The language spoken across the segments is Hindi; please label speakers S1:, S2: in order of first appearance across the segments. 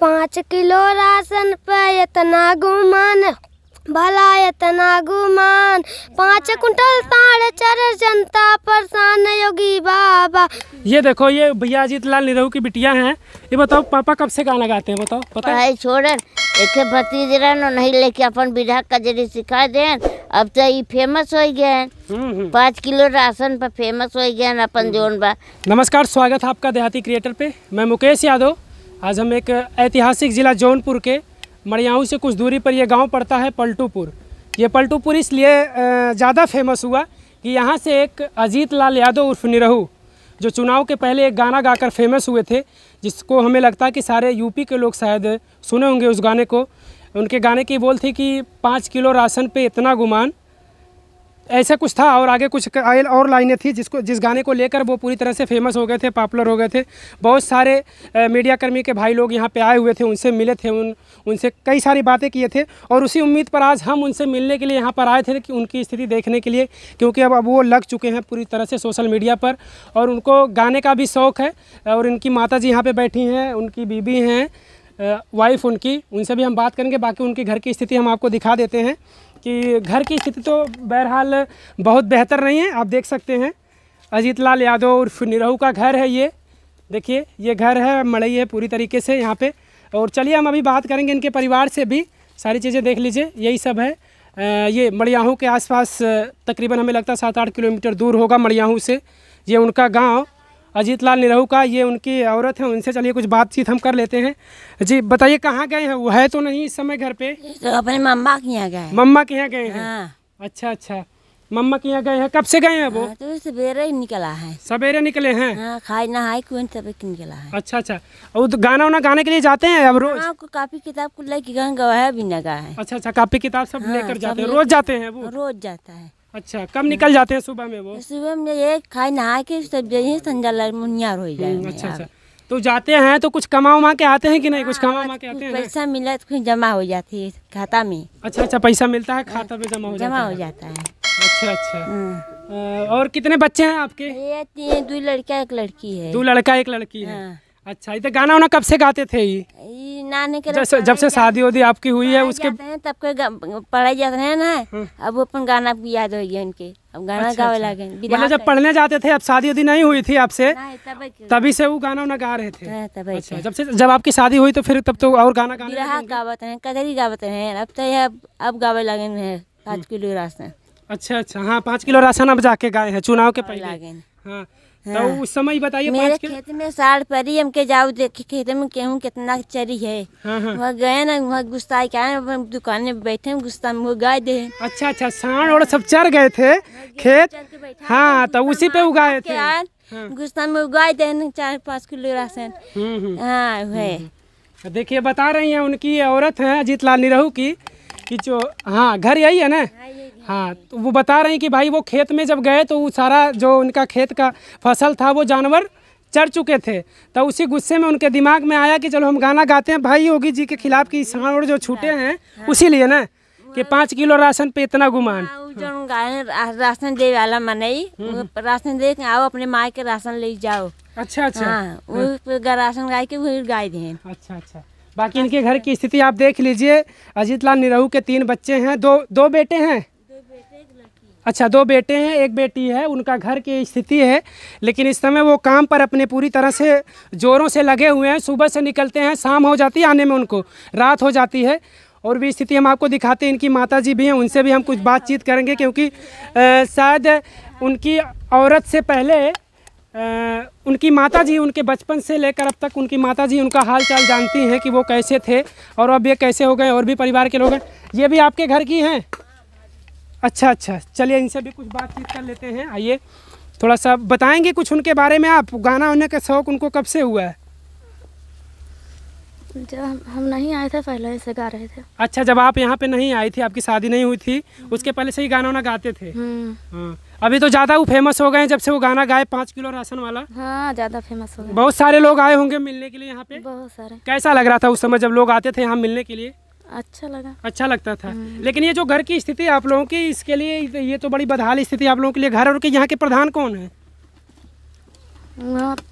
S1: पाँच किलो राशन पे इतना गुमान भला इतना गुमान पाँच हाँ। कुंटल ताड़ चर जनता परेशान
S2: योगी बाबा
S3: ये देखो ये भैया अजीत लाल निरहू की बिटिया हैं ये बताओ पापा कब से गाना गाते हैं बताओ पता है
S2: छोड़न एक भतीज रहन नहीं लेके अपन विधा कजरी सिखा दे अब तो ये फेमस हो गए पाँच किलो राशन पर फेमस हो गए
S3: अपन हम्म। जोन बा नमस्कार स्वागत है आपका देहाती क्रिएटर पे मैं मुकेश यादव आज हम एक ऐतिहासिक ज़िला जौनपुर के मरियाऊ से कुछ दूरी पर यह गांव पड़ता है पलटूपुर ये पलटूपुर इसलिए ज़्यादा फेमस हुआ कि यहाँ से एक अजीत लाल यादव उर्फ निरहू जो चुनाव के पहले एक गाना गाकर फेमस हुए थे जिसको हमें लगता है कि सारे यूपी के लोग शायद सुने होंगे उस गाने को उनके गाने की बोल थी कि पाँच किलो राशन पे इतना गुमान ऐसा कुछ था और आगे कुछ और लाइनें थी जिसको जिस गाने को लेकर वो पूरी तरह से फेमस हो गए थे पॉपुलर हो गए थे बहुत सारे मीडियाकर्मी के भाई लोग यहाँ पे आए हुए थे उनसे मिले थे उन उनसे कई सारी बातें किए थे और उसी उम्मीद पर आज हम उनसे मिलने के लिए यहाँ पर आए थे कि उनकी स्थिति देखने के लिए क्योंकि अब अब वो लग चुके हैं पूरी तरह से सोशल मीडिया पर और उनको गाने का भी शौक़ है और इनकी माता जी यहाँ पर बैठी हैं उनकी बीबी हैं वाइफ उनकी उनसे भी हम बात करेंगे बाकी उनके घर की स्थिति हम आपको दिखा देते हैं कि घर की स्थिति तो बहरहाल बहुत बेहतर नहीं है आप देख सकते हैं अजीत लाल यादव उर्फ निरहू का घर है ये देखिए ये घर है मड़ई है पूरी तरीके से यहाँ पे और चलिए हम अभी बात करेंगे इनके परिवार से भी सारी चीज़ें देख लीजिए यही सब है ये मड़ियाहू के आसपास तकरीबन हमें लगता है सात आठ किलोमीटर दूर होगा मड़ियाहू से ये उनका गांव अजीत लाल निरहू का ये उनकी औरत है उनसे चलिए कुछ बातचीत हम कर लेते हैं जी बताइए कहाँ गए हैं वो है तो नहीं इस समय घर पे तो अपने मम्मा के यहाँ गए मम्मा के यहाँ गए हैं हाँ। अच्छा अच्छा मम्मा के यहाँ गए हैं कब से गए हैं वो हाँ,
S1: तो सवेरे ही निकला है
S3: सवेरे निकले हैं
S1: हाँ, खाई नहाई कुछ
S3: निकला है अच्छा अच्छा और तो गाना उना गाने के लिए जाते हैं अब रोज हाँ, आपको
S1: कापी किताब को लेके गए भी है अच्छा अच्छा कापी किताब सब हाँ, लेकर जाते हैं रोज जाते
S3: हैं वो रोज जाता है अच्छा कब निकल जाते हैं सुबह में
S1: वो तो सुबह में ये खाए नहा के सब जाइए संजा मुनिया हो जाए हम्म, अच्छा अच्छा तो जाते हैं तो कुछ कमा उमा के आते हैं कि नहीं कुछ हाँ, कमा उमा के आते हैं पैसा मिला तो कुछ जमा हो जाती है खाता में अच्छा अच्छा पैसा मिलता है खाता
S3: में जमा हो जाता जमा हो जाता है अच्छा अच्छा हम्म। और कितने बच्चे हैं आपके ये दो लड़का एक लड़की है दो लड़का एक लड़की है हाँ। अच्छा तो गाना वाना कब से गाते थे
S1: ये नाने के जब, जब से शादी
S3: होती आपकी हुई है उसके
S1: तब के पढ़ाई जाते हैं ना हाँ। अब अपन गाना याद हो गया इनके अब गाना अच्छा, गावे अच्छा। लगे मतलब जब
S3: पढ़ने जाते थे अब शादी उदी नहीं हुई थी आपसे तभी से वो गाना उना गा रहे थे हाँ, अच्छा, जब से जब आपकी शादी हुई तो फिर तब तो और गाना
S1: गावत है कदरी गावत है अब तो ये अब गावे लगे है पाँच हाँ। किलो राशन
S3: अच्छा अच्छा हाँ पाँच किलो राशन अब जाके गाए हैं चुनाव के पहले हाँ तो हाँ। तो उस समय बताइए मेरे
S1: खेत में साल परी हम के जाओ देखे खेत में गेहूँ कितना चरी है हाँ, हाँ। वहाँ गए ना वहाँ गुस्सा के आए दुकान में बैठे गुस्सा में वो गाय दे
S3: अच्छा अच्छा साढ़ और सब चर गए थे हाँ, खेत हाँ तो उसी पे उगाए थे
S1: गुस्सा में उगाए दे चार पाँच किलो राशन
S3: हम्म, हम्म। हाँ हम्म, है देखिए बता रही हैं उनकी औरत है अजीत लाल निरहू की कि जो हाँ घर यही है ना हाँ तो वो बता रहे हैं कि भाई वो खेत में जब गए तो वो सारा जो उनका खेत का फसल था वो जानवर चढ़ चुके थे तो उसी गुस्से में उनके दिमाग में आया कि चलो हम गाना गाते हैं भाई योगी जी के खिलाफ की सांवड़ जो छूटे हैं उसी लिए ना कि पाँच किलो राशन पे इतना गुमान
S1: हाँ, राशन दे वाला मन हम्म। राशन दे के आओ अपने माँ के राशन ले जाओ अच्छा अच्छा हाँ, हाँ। राशन गाय के वही गाय दे अच्छा अच्छा
S3: बाकी इनके घर की स्थिति आप देख लीजिए अजीत लाल निरहू के तीन बच्चे हैं दो दो बेटे हैं अच्छा दो बेटे हैं एक बेटी है उनका घर की स्थिति है लेकिन इस समय वो काम पर अपने पूरी तरह से जोरों से लगे हुए हैं सुबह से निकलते हैं शाम हो जाती है आने में उनको रात हो जाती है और भी स्थिति हम आपको दिखाते हैं इनकी माता जी भी हैं उनसे भी हम कुछ बातचीत करेंगे क्योंकि शायद उनकी औरत से पहले आ, उनकी माता जी उनके बचपन से लेकर अब तक उनकी माता जी उनका हाल चाल जानती हैं कि वो कैसे थे और अब ये कैसे हो गए और भी परिवार के लोग हैं ये भी आपके घर की हैं अच्छा अच्छा चलिए इनसे भी कुछ बातचीत कर लेते हैं आइए थोड़ा सा बताएंगे कुछ उनके बारे में आप गाना होने का शौक उनको कब से हुआ है
S2: जब हम नहीं आए थे पहले से गा रहे थे
S3: अच्छा जब आप यहाँ पे नहीं आई थी आपकी शादी नहीं हुई थी हम्म। उसके पहले से ही गाना वाना गाते थे हम्म। हाँ। अभी तो ज़्यादा वो फेमस हो गए जब से वो गाना गाए पाँच किलो राशन वाला हाँ ज़्यादा फेमस हो गए बहुत सारे लोग आए होंगे मिलने के लिए यहाँ पे बहुत सारे कैसा लग रहा था उस समय जब लोग आते थे यहाँ मिलने के लिए अच्छा लगा अच्छा लगता था हम्म। लेकिन ये जो घर की स्थिति आप लोगों की इसके लिए ये तो बड़ी बदहाल स्थिति आप लोगों के लिए घर और यहाँ के प्रधान कौन है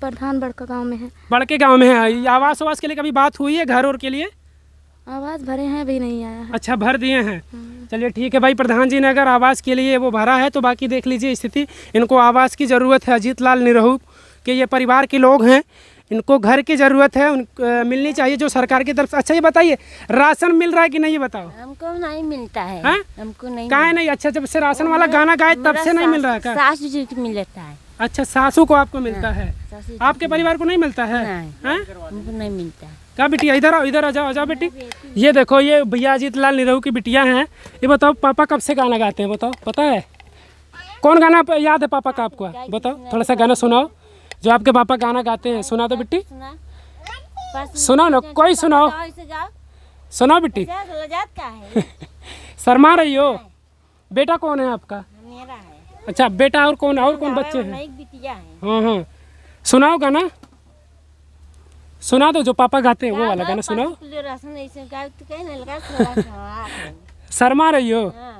S2: प्रधान बड़का गांव में है
S3: बड़के गांव में है आवास आवास के लिए कभी बात हुई है घर और के लिए
S2: आवाज भरे हैं भी नहीं आया
S3: है। अच्छा भर दिए हैं हम्म। चलिए ठीक है भाई प्रधान जी ने अगर आवास के लिए वो भरा है तो बाकी देख लीजिए स्थिति इनको आवास की ज़रूरत है अजीत लाल निरहू के ये परिवार के लोग हैं इनको घर की ज़रूरत है उन मिलनी चाहिए जो सरकार की तरफ से अच्छा ये बताइए राशन मिल रहा है कि नहीं बताओ
S1: हमको नहीं मिलता है हाँ? हमको नहीं कहा नहीं अच्छा जब से राशन वाला गाना गाए तब से नहीं मिल रहा है सासू जी को मिलता है
S3: अच्छा सासू को आपको मिलता हाँ,
S1: है आपके
S3: परिवार को नहीं मिलता है
S1: नहीं हाँ? मिलता है
S3: क्या बेटिया इधर आओ इधर आ जाओ आ जाओ बेटी ये देखो ये भैया अजीत लाल निरहू की बिटिया हैं ये बताओ पापा कब से गाना गाते हैं बताओ पता है कौन गाना याद है पापा का आपको बताओ थोड़ा सा गाना सुनाओ जो आपके पापा गाना गाते हैं सुना दो बिट्टी सुना ना कोई सुनाओ सुनाओ बिट्टी शर्मा रही हो हाँ। बेटा कौन है आपका मेरा है अच्छा बेटा और कौन और कौन बच्चे हैं हाँ हाँ सुनाओ गाना सुना दो जो पापा गाते हैं वो वाला गाना सुनाओ
S1: तो
S3: शर्मा रही हो हाँ।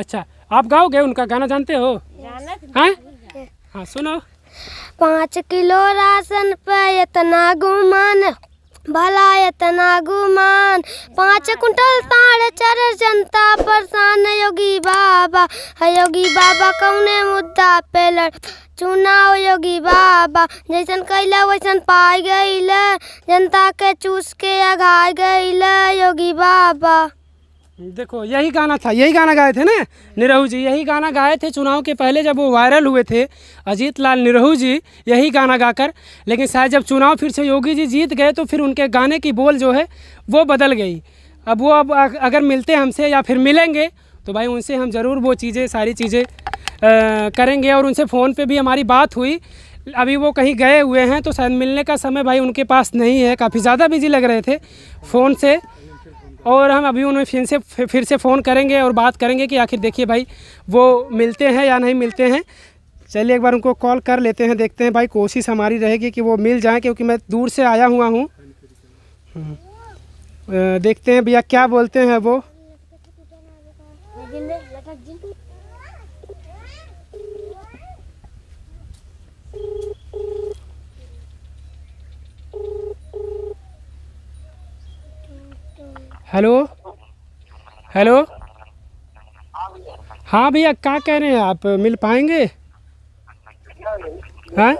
S3: अच्छा आप गाओगे उनका गाना जानते हो तो हाँ हाँ सुनो
S1: पाँच किलो राशन पे इतना गुमान भला इतना गुमान पाँच कुंटल ताड़ चर जनता परेशान योगी बाबा योगी बाबा कौने मुद्दा पे लड़ चुनाव योगी बाबा जैसन कैला वैसन पाई गई जनता के चूस के अघाई गई योगी बाबा
S3: देखो यही गाना था यही गाना गाए थे ना निरहू जी यही गाना गाए थे चुनाव के पहले जब वो वायरल हुए थे अजीत लाल निरहू जी यही गाना गाकर लेकिन शायद जब चुनाव फिर से योगी जी जीत गए तो फिर उनके गाने की बोल जो है वो बदल गई अब वो अब अगर मिलते हमसे या फिर मिलेंगे तो भाई उनसे हम ज़रूर वो चीज़ें सारी चीज़ें करेंगे और उनसे फ़ोन पर भी हमारी बात हुई अभी वो कहीं गए हुए हैं तो शायद मिलने का समय भाई उनके पास नहीं है काफ़ी ज़्यादा बिजी लग रहे थे फ़ोन से और हम अभी उन्हें फिर से फिर से फ़ोन करेंगे और बात करेंगे कि आखिर देखिए भाई वो मिलते हैं या नहीं मिलते हैं चलिए एक बार उनको कॉल कर लेते हैं देखते हैं भाई कोशिश हमारी रहेगी कि वो मिल जाए क्योंकि मैं दूर से आया हुआ हूँ हम्म। देखते हैं भैया क्या बोलते हैं वो हेलो हेलो हाँ भैया क्या कह रहे हैं आप मिल पाएंगे हैं हाँ?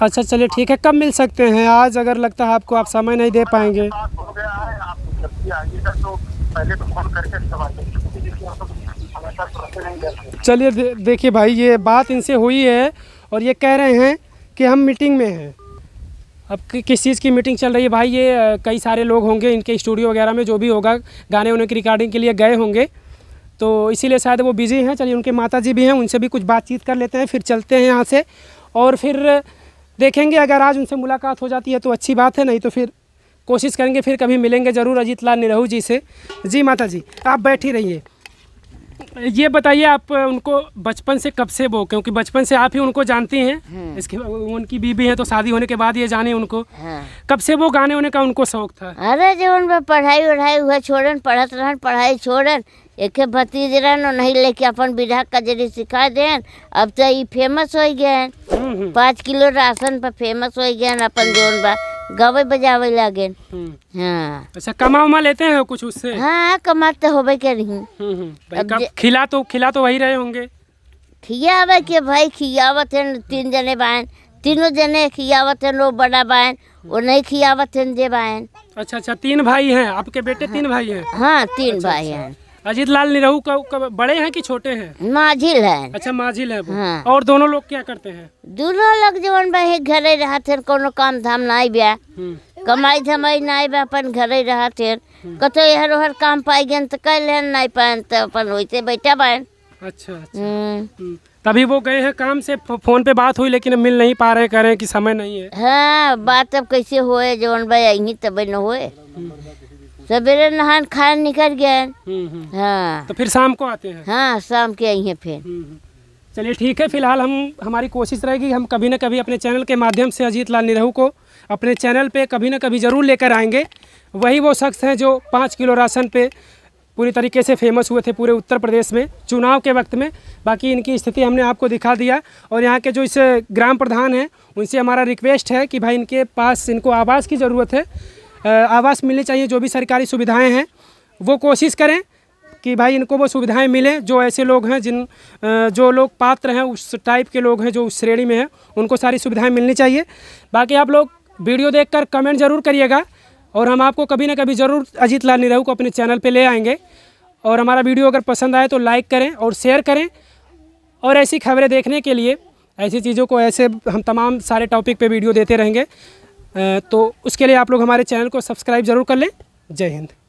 S3: अच्छा चलिए ठीक है कब मिल सकते हैं आज अगर लगता है आपको आप समय नहीं दे पाएंगे हो गया है आप जब भी आइएगा तो पहले तो फोन करके सवाल चलिए दे, देखिए भाई ये बात इनसे हुई है और ये कह रहे हैं कि हम मीटिंग में हैं अब किस चीज़ की मीटिंग चल रही है भाई ये कई सारे लोग होंगे इनके स्टूडियो वगैरह में जो भी होगा गाने उन्हें की रिकॉर्डिंग के लिए गए होंगे तो इसीलिए शायद वो बिज़ी हैं चलिए उनके माता जी भी हैं उनसे भी कुछ बातचीत कर लेते हैं फिर चलते हैं यहाँ से और फिर देखेंगे अगर आज उनसे मुलाकात हो जाती है तो अच्छी बात है नहीं तो फिर कोशिश करेंगे फिर कभी मिलेंगे ज़रूर अजीत लाल निरहू जी से जी माता जी आप बैठी रहिए ये बताइए आप उनको बचपन से कब से वो क्योंकि बचपन से आप ही उनको जानती हैं हम्म। इसके उनकी बीबी है तो शादी होने के बाद ये जाने उनको हाँ। कब से वो गाने होने का उनको शौक था
S2: अरे जो उन पढ़ाई वढ़ाई हुआ छोड़न पढ़त रहन पढ़ाई छोड़न एक भतीज रहन और नहीं लेके अपन विधा का जरिए सिखा दे अब तो ये फेमस हो गए हम्म, हम्म। पाँच किलो राशन पर फेमस हो गए अपन जोन बा गावे बजावे लगे हम्म। हाँ।
S3: अच्छा कमा उमा लेते हैं कुछ उससे
S2: हाँ कमाते तो हो हम्म, हम्म। भाई क्या नहीं
S3: खिला तो खिला तो वही रहे होंगे
S2: खियावे के भाई खियावत है तीन जने बहन तीनों जने खियावत है लोग बड़ा बहन वो नहीं खियावत है जे अच्छा
S3: अच्छा तीन भाई हैं आपके बेटे हाँ। तीन भाई हैं हाँ तीन अच्छा, भाई अच्छा। हैं अजीत लाल निरहू कब बड़े हैं कि छोटे हैं माझिल है अच्छा माझिल है हाँ। और दोनों लोग क्या करते हैं
S2: दोनों लोग जवन बहे घरे रहा थे कोनो काम धाम नहीं बा
S3: हम्म।
S2: कमाई धमाई नहीं बा अपन घरे रहा थे कतो इहर उहर काम पाई गन तो कर लेन नहीं पान तो अपन वैसे बैठा बन
S3: अच्छा, अच्छा। हम्म। हम्म। तभी वो गए हैं काम से फोन पे बात हुई लेकिन मिल नहीं पा रहे कह रहे हैं कि समय नहीं है हाँ बात अब
S2: कैसे हुए जो भाई यहीं तब न हुए सवेरे नहान खान निकल गए हम्म,
S3: हम्म। हाँ तो फिर शाम को आते हैं हाँ शाम के आई हैं फिर हम्म, चलिए ठीक है फिलहाल हम हमारी कोशिश रहेगी हम कभी ना कभी अपने चैनल के माध्यम से अजीत लाल निरहू को अपने चैनल पे कभी ना कभी ज़रूर लेकर आएंगे वही वो शख्स हैं जो पाँच किलो राशन पे पूरी तरीके से फेमस हुए थे पूरे उत्तर प्रदेश में चुनाव के वक्त में बाकी इनकी स्थिति हमने आपको दिखा दिया और यहाँ के जो इस ग्राम प्रधान हैं उनसे हमारा रिक्वेस्ट है कि भाई इनके पास इनको आवास की ज़रूरत है आवास मिलने चाहिए जो भी सरकारी सुविधाएँ हैं वो कोशिश करें कि भाई इनको वो सुविधाएं मिलें जो ऐसे लोग हैं जिन जो लोग पात्र हैं उस टाइप के लोग हैं जो उस श्रेणी में हैं उनको सारी सुविधाएं मिलनी चाहिए बाकी आप लोग वीडियो देखकर कमेंट ज़रूर करिएगा और हम आपको कभी ना कभी ज़रूर अजीत लाल निरहू को अपने चैनल पर ले आएँगे और हमारा वीडियो अगर पसंद आए तो लाइक करें और शेयर करें और ऐसी खबरें देखने के लिए ऐसी चीज़ों को ऐसे हम तमाम सारे टॉपिक पर वीडियो देते रहेंगे तो उसके लिए आप लोग हमारे चैनल को सब्सक्राइब ज़रूर कर लें जय हिंद